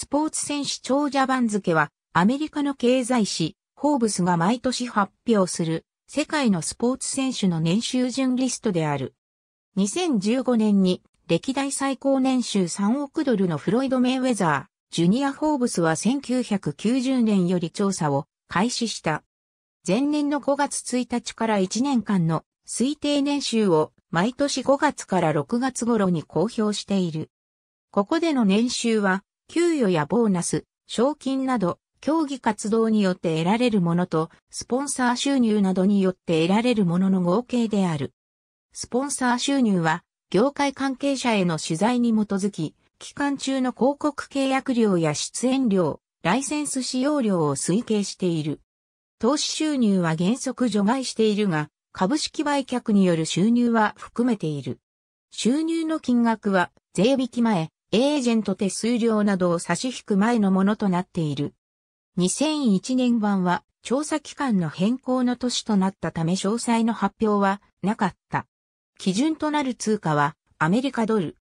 スポーツ選手長者番付は、アメリカの経済誌、ホーブスが毎年発表する、世界のスポーツ選手の年収順リストである。2015年に、歴代最高年収3億ドルのフロイド・メイウェザー、ジュニア・ホーブスは1990年より調査を開始した。前年の5月1日から1年間の推定年収を毎年5月から6月頃に公表している。ここでの年収は給与やボーナス、賞金など、競技活動によって得られるものと、スポンサー収入などによって得られるものの合計である。スポンサー収入は、業界関係者への取材に基づき、期間中の広告契約料や出演料、ライセンス使用料を推計している。投資収入は原則除外しているが、株式売却による収入は含めている。収入の金額は税引き前、エージェント手数料などを差し引く前のものとなっている。2001年版は調査期間の変更の年となったため詳細の発表はなかった。基準となる通貨はアメリカドル。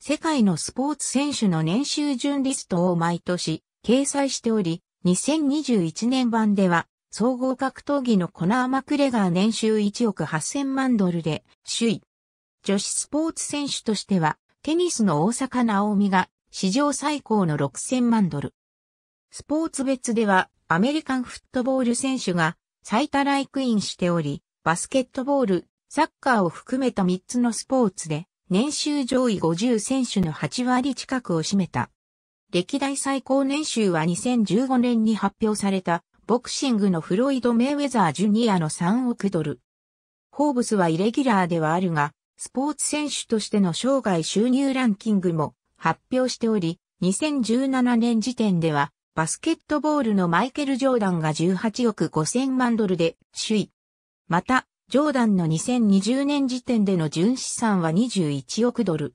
世界のスポーツ選手の年収順リストを毎年掲載しており、2021年版では総合格闘技のコナー・マクレガー年収1億8000万ドルで首位。女子スポーツ選手としてはテニスの大阪なおみが史上最高の6000万ドル。スポーツ別ではアメリカンフットボール選手が最多ライクインしており、バスケットボール、サッカーを含めた3つのスポーツで年収上位50選手の8割近くを占めた。歴代最高年収は2015年に発表されたボクシングのフロイド・メイウェザー・ジュニアの3億ドル。ホーブスはイレギュラーではあるが、スポーツ選手としての生涯収入ランキングも発表しており、2017年時点では、バスケットボールのマイケル・ジョーダンが18億5000万ドルで首位。また、ジョーダンの2020年時点での純資産は21億ドル。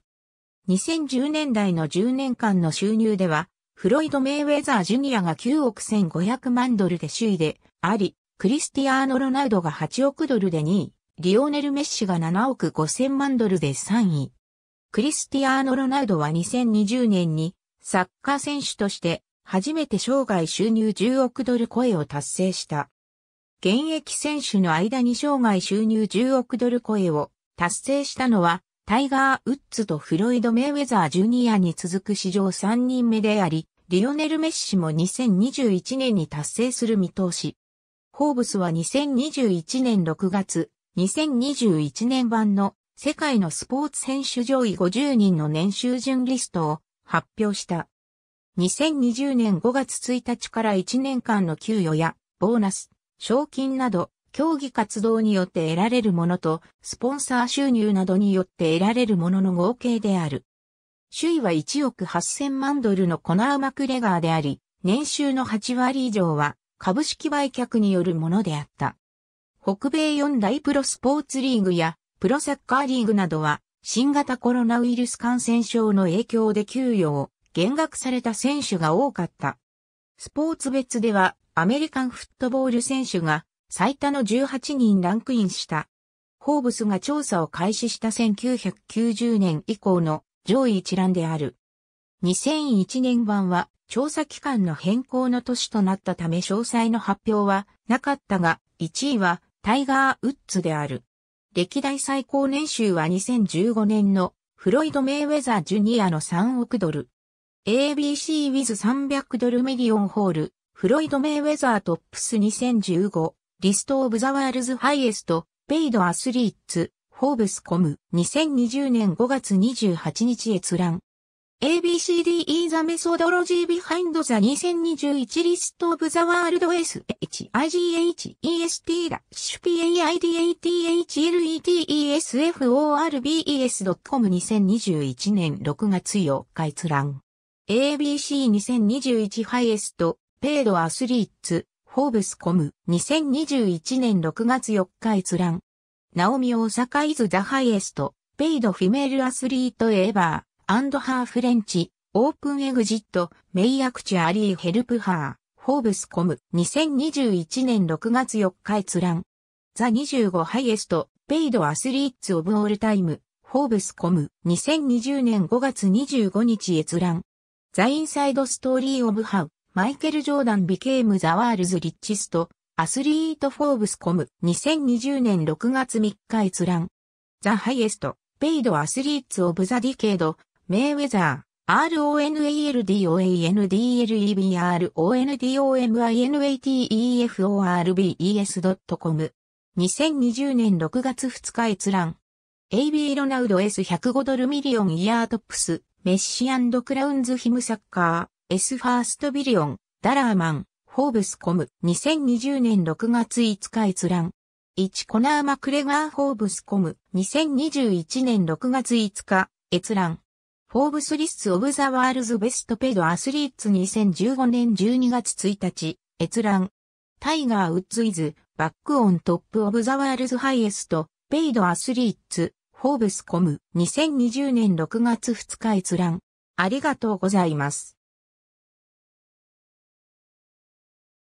2010年代の10年間の収入では、フロイド・メイウェザー・ジュニアが9億1500万ドルで首位であり、クリスティアーノ・ロナウドが8億ドルで2位。リオネル・メッシが7億5000万ドルで3位。クリスティアーノ・ロナウドは2020年にサッカー選手として初めて生涯収入10億ドル超えを達成した。現役選手の間に生涯収入10億ドル超えを達成したのはタイガー・ウッズとフロイド・メイウェザー・ジュニアに続く史上3人目であり、リオネル・メッシも2021年に達成する見通し。ホーブスは2021年6月、2021年版の世界のスポーツ選手上位50人の年収順リストを発表した。2020年5月1日から1年間の給与やボーナス、賞金など競技活動によって得られるものとスポンサー収入などによって得られるものの合計である。首位は1億8000万ドルのコナー・マクレガーであり、年収の8割以上は株式売却によるものであった。北米四大プロスポーツリーグやプロサッカーリーグなどは新型コロナウイルス感染症の影響で給与を減額された選手が多かった。スポーツ別ではアメリカンフットボール選手が最多の18人ランクインした。ホーブスが調査を開始した1990年以降の上位一覧である。2001年版は調査期間の変更の年となったため詳細の発表はなかったが、1位はタイガー・ウッズである。歴代最高年収は2015年のフロイド・メイウェザー・ジュニアの3億ドル。ABC w i ズ300ドルミリオンホール、フロイド・メイウェザートップス2015、リスト・オブ・ザ・ワールズ・ハイエスト、ペイド・アスリーツ、フォーブス・コム、2020年5月28日閲覧。ABCDE The Methodology Behind the 2021 List of the World S H I G H E S T ラッシュ P A I D A T H L E T E S F O R B E S .com 2021年6月4日閲覧 ABC2021 Highest Paid Athletes Forbes Com 2021年6月4日閲覧ナオミ大阪イズダハイエストペイドフィメールアスリートエーバーアンドハーフレンチ、オープンエグジット、メイアクチュアリーヘルプハー、フォーブスコム、2021年6月4日閲覧。ザ25ハイエスト、ペイドアスリーツオブオールタイム、フォーブスコム、2020年5月25日閲覧。ザインサイドストーリーオブハウ、マイケル・ジョーダンビケームザワールズ・リッチスト、アスリートフォーブスコム、2020年6月3日閲覧。ザハイエスト、ペイドアスリーツオブザディケード、メイウェザー、r o n a l d o n e l d e r o n d o m i n t e f o r b e s c o m 2020年6月2日閲覧。AB ロナウド S105 ドルミリオンイヤートップス、メッシクラウンズヒムサッカー、S ファーストビリオン、ダラーマン、フォーブスコム。2020年6月5日閲覧。1コナーマクレガー・フォーブスコム。2021年6月5日閲覧。フォーブスリスツ・オブ・ザ・ワールズ・ベスト・ペイド・アスリーツ2015年12月1日、閲覧。タイガー・ウッズ・イズ、バック・オン・トップ・オブ・ザ・ワールズ・ハイエスト、ペイド・アスリーツ、フォーブス・コム、2020年6月2日閲覧。ありがとうございます。